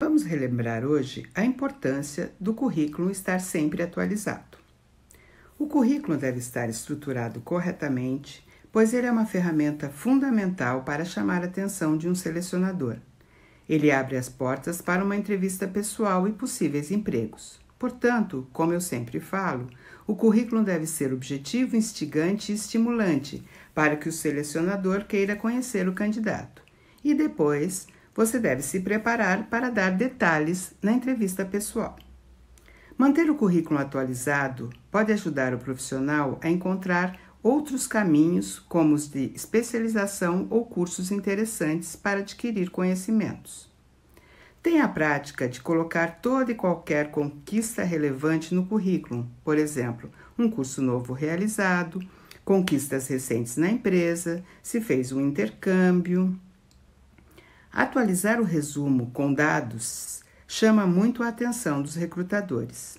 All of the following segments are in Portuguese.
Vamos relembrar hoje a importância do currículo estar sempre atualizado. O currículo deve estar estruturado corretamente, pois ele é uma ferramenta fundamental para chamar a atenção de um selecionador. Ele abre as portas para uma entrevista pessoal e possíveis empregos. Portanto, como eu sempre falo, o currículo deve ser objetivo, instigante e estimulante para que o selecionador queira conhecer o candidato. E depois, você deve se preparar para dar detalhes na entrevista pessoal. Manter o currículo atualizado pode ajudar o profissional a encontrar outros caminhos, como os de especialização ou cursos interessantes para adquirir conhecimentos. Tenha a prática de colocar toda e qualquer conquista relevante no currículo, por exemplo, um curso novo realizado, conquistas recentes na empresa, se fez um intercâmbio. Atualizar o resumo com dados chama muito a atenção dos recrutadores.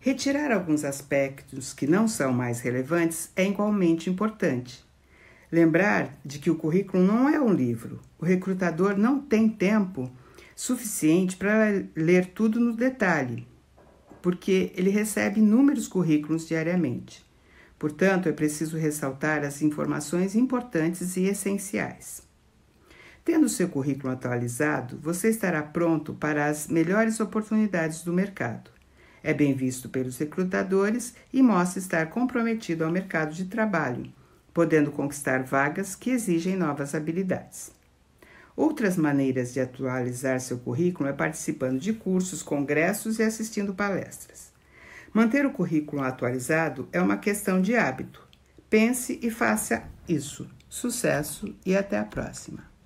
Retirar alguns aspectos que não são mais relevantes é igualmente importante. Lembrar de que o currículo não é um livro. O recrutador não tem tempo suficiente para ler tudo no detalhe, porque ele recebe inúmeros currículos diariamente. Portanto, é preciso ressaltar as informações importantes e essenciais. Tendo seu currículo atualizado, você estará pronto para as melhores oportunidades do mercado. É bem visto pelos recrutadores e mostra estar comprometido ao mercado de trabalho, podendo conquistar vagas que exigem novas habilidades. Outras maneiras de atualizar seu currículo é participando de cursos, congressos e assistindo palestras. Manter o currículo atualizado é uma questão de hábito. Pense e faça isso. Sucesso e até a próxima!